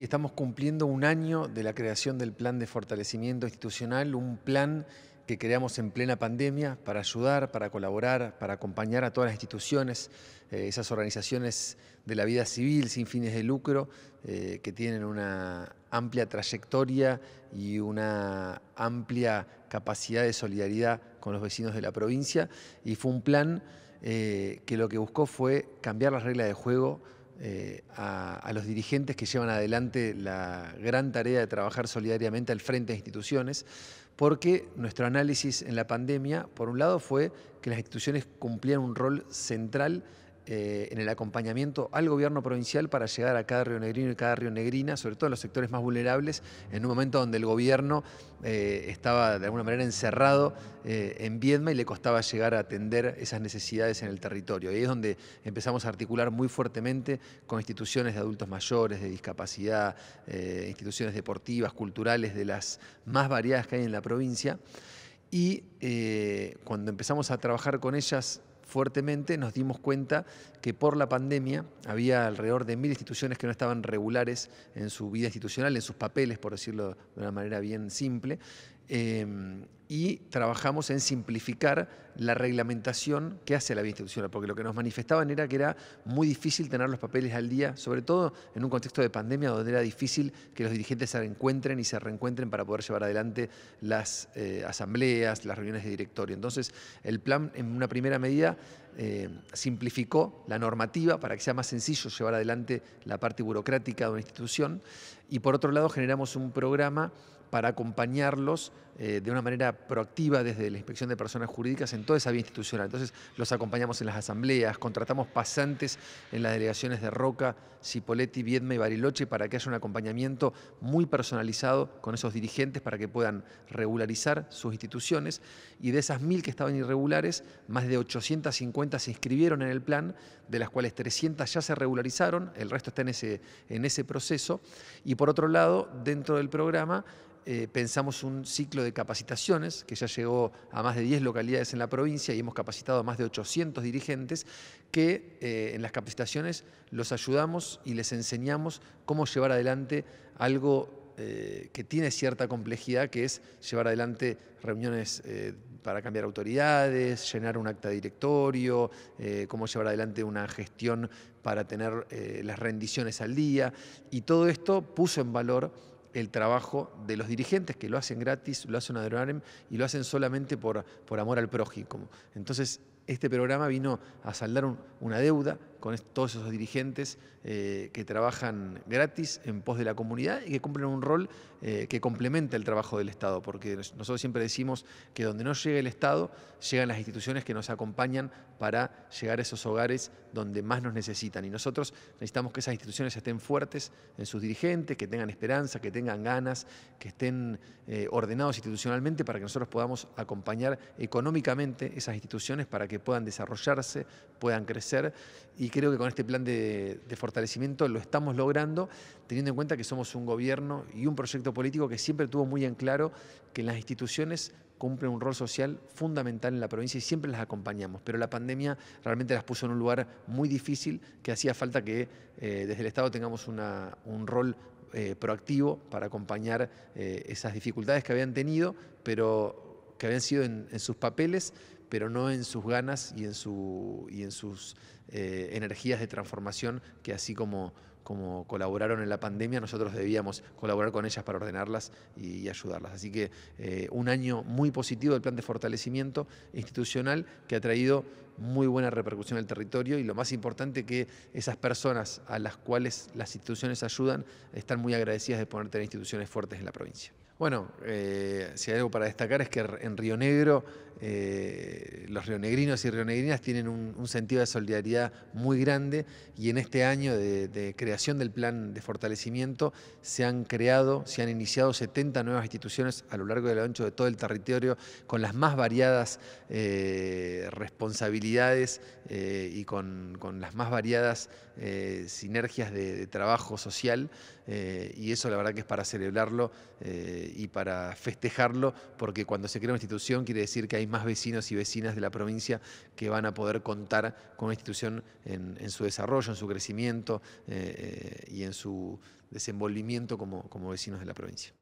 Estamos cumpliendo un año de la creación del Plan de Fortalecimiento Institucional, un plan que creamos en plena pandemia para ayudar, para colaborar, para acompañar a todas las instituciones, eh, esas organizaciones de la vida civil sin fines de lucro, eh, que tienen una amplia trayectoria y una amplia capacidad de solidaridad con los vecinos de la provincia. Y fue un plan eh, que lo que buscó fue cambiar las reglas de juego eh, a, a, los dirigentes que llevan adelante la gran tarea de trabajar solidariamente al frente de instituciones, porque nuestro análisis en la pandemia, por un lado, fue que las instituciones cumplían un rol central eh, en el acompañamiento al gobierno provincial para llegar a cada río negrino y cada río negrina, sobre todo en los sectores más vulnerables, en un momento donde el gobierno eh, estaba de alguna manera encerrado eh, en Viedma y le costaba llegar a atender esas necesidades en el territorio. Y ahí es donde empezamos a articular muy fuertemente con instituciones de adultos mayores, de discapacidad, instituciones deportivas, culturales, de las más variadas que hay en la provincia. Y cuando empezamos a trabajar con ellas fuertemente, nos dimos cuenta que por la pandemia había alrededor de mil instituciones que no estaban regulares en su vida institucional, en sus papeles, por decirlo de una manera bien simple, Em, y trabajamos en simplificar la reglamentación que hace la vía institucional, porque lo que nos manifestaban era que era muy difícil tener los papeles al día, sobre todo en un contexto de pandemia donde era difícil que los dirigentes se reencuentren y se reencuentren para poder llevar adelante las eh, asambleas, las reuniones de directorio. Entonces, el plan en una primera medida eh, simplificó la normativa para que sea más sencillo llevar adelante la parte burocrática de una institución y por otro lado generamos un programa para acompañarlos eh, de una manera proactiva desde la inspección de personas jurídicas en toda esa vía institucional. Entonces los acompañamos en las asambleas, contratamos pasantes en las delegaciones de Roca, Cipoletti, Viedma y Bariloche para que haya un acompañamiento muy personalizado con esos dirigentes para que puedan regularizar sus instituciones y de esas mil que estaban irregulares, más de 850 se inscribieron en el plan, de las cuales 300 ya se regularizaron, el resto está en ese, en ese proceso y por otro lado, dentro del programa eh, pensamos un ciclo de capacitaciones que ya llegó a más de 10 localidades en la provincia y hemos capacitado a más de 800 dirigentes que eh, en las capacitaciones los ayudamos y les enseñamos cómo llevar adelante algo eh, que tiene cierta complejidad, que es llevar adelante reuniones para cambiar autoridades, llenar un acta directorio, cómo llevar adelante una gestión para tener las rendiciones al día. Y todo esto puso en valor el trabajo de los dirigentes que lo hacen gratis, lo hacen ad y lo hacen solamente por, por amor al prójimo. Entonces, este programa vino a saldar una deuda con todos esos dirigentes eh, que trabajan gratis en pos de la comunidad y que cumplen un rol eh, que complementa el trabajo del Estado, porque nosotros siempre decimos que donde no llega el Estado, llegan las instituciones que nos acompañan para llegar a esos hogares donde más nos necesitan. Y nosotros necesitamos que esas instituciones estén fuertes en sus dirigentes, que tengan esperanza, que tengan ganas, que estén eh, ordenados institucionalmente para que nosotros podamos acompañar económicamente esas instituciones para que puedan desarrollarse, puedan crecer. Y creo que con este plan de, fortalecimiento lo estamos logrando, teniendo en cuenta que somos un gobierno y un proyecto político que siempre tuvo muy en claro que las instituciones cumplen un rol social fundamental en la provincia y siempre las acompañamos. Pero la pandemia realmente las puso en un lugar muy difícil, que hacía falta que eh, desde el Estado tengamos una, un rol eh, proactivo para acompañar eh, esas dificultades que habían tenido, pero que habían sido en sus papeles, pero no en sus ganas y en, su, y en sus eh, energías de transformación que así como, como colaboraron en la pandemia, nosotros debíamos colaborar con ellas para ordenarlas y, ayudarlas. Así que eh, un año muy positivo del plan de fortalecimiento institucional que ha traído muy buena repercusión al territorio y lo más importante que esas personas a las cuales las instituciones ayudan están muy agradecidas de ponerte tener instituciones fuertes en la provincia. Bueno, eh, si hay algo para destacar es que en Río Negro eh, los rionegrinos y rionegrinas tienen un, sentido de solidaridad muy grande y en este año de, de creación del plan de fortalecimiento se han creado, se han iniciado 70 nuevas instituciones a lo largo del ancho de todo el territorio con las más variadas eh, responsabilidades eh, y con, las más variadas eh, sinergias de, trabajo social y eso la verdad que es para celebrarlo y para festejarlo porque cuando se crea una institución quiere decir que hay más vecinos y vecinas de la provincia que van a poder contar con una institución en, su desarrollo, en su crecimiento, eh, y en su desenvolvimiento como, como vecinos de la provincia.